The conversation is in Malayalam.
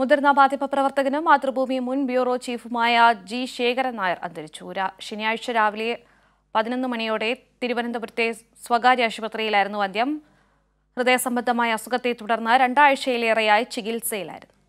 മുതിർന്ന പ്രവർത്തകനും മാതൃഭൂമി മുൻ ബ്യൂറോ ചീഫുമായ ജി ശേഖരൻ നായർ അന്തരിച്ചു ശനിയാഴ്ച രാവിലെ പതിനൊന്ന് മണിയോടെ തിരുവനന്തപുരത്തെ സ്വകാര്യ ആശുപത്രിയിലായിരുന്നു അന്ത്യം ഹൃദയസംബന്ധമായ അസുഖത്തെ തുടർന്ന് രണ്ടാഴ്ചയിലേറെയായി ചികിത്സയിലായിരുന്നു